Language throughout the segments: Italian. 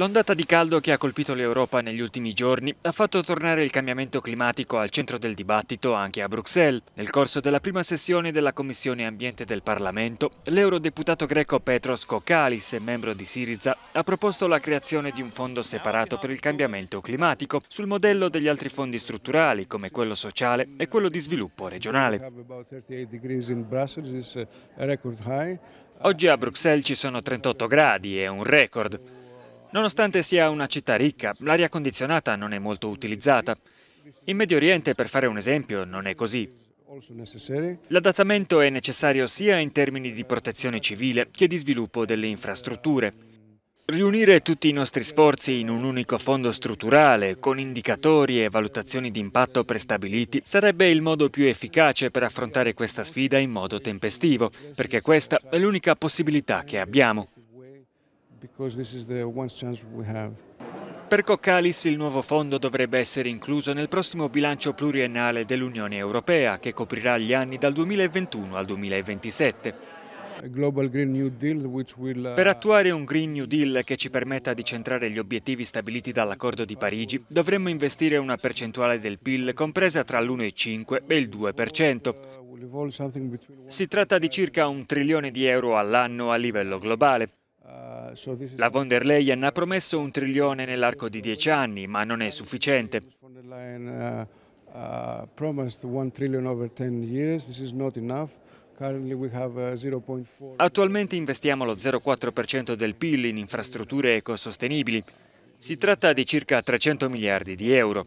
L'ondata di caldo che ha colpito l'Europa negli ultimi giorni ha fatto tornare il cambiamento climatico al centro del dibattito anche a Bruxelles. Nel corso della prima sessione della Commissione Ambiente del Parlamento, l'eurodeputato greco Petros Kokalis, membro di Siriza, ha proposto la creazione di un fondo separato per il cambiamento climatico, sul modello degli altri fondi strutturali come quello sociale e quello di sviluppo regionale. Oggi a Bruxelles ci sono 38 gradi, è un record. Nonostante sia una città ricca, l'aria condizionata non è molto utilizzata. In Medio Oriente, per fare un esempio, non è così. L'adattamento è necessario sia in termini di protezione civile che di sviluppo delle infrastrutture. Riunire tutti i nostri sforzi in un unico fondo strutturale, con indicatori e valutazioni di impatto prestabiliti, sarebbe il modo più efficace per affrontare questa sfida in modo tempestivo, perché questa è l'unica possibilità che abbiamo. Per Coccalis il nuovo fondo dovrebbe essere incluso nel prossimo bilancio pluriennale dell'Unione Europea che coprirà gli anni dal 2021 al 2027. Uh, per attuare un Green New Deal che ci permetta di centrare gli obiettivi stabiliti dall'accordo di Parigi, dovremmo investire una percentuale del PIL compresa tra l'1,5 e il 2%. Uh, si tratta di circa un trilione di euro all'anno a livello globale. La von der Leyen ha promesso un trilione nell'arco di dieci anni, ma non è sufficiente. Uh, uh, uh, Attualmente investiamo lo 0,4% del PIL in infrastrutture ecosostenibili. Si tratta di circa 300 miliardi di euro.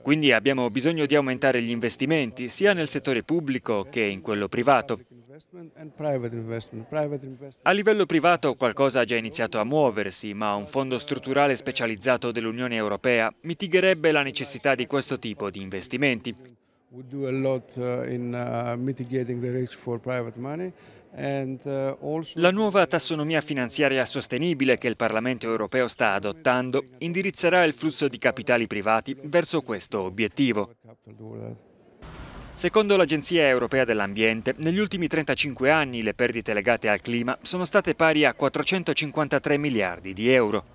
Quindi abbiamo bisogno di aumentare gli investimenti sia nel settore pubblico che in quello privato. A livello privato qualcosa ha già iniziato a muoversi, ma un fondo strutturale specializzato dell'Unione Europea mitigherebbe la necessità di questo tipo di investimenti. Uh, uh, uh, la nuova tassonomia finanziaria sostenibile che il Parlamento europeo sta adottando indirizzerà il flusso di capitali privati verso questo obiettivo. Secondo l'Agenzia Europea dell'Ambiente, negli ultimi 35 anni le perdite legate al clima sono state pari a 453 miliardi di euro.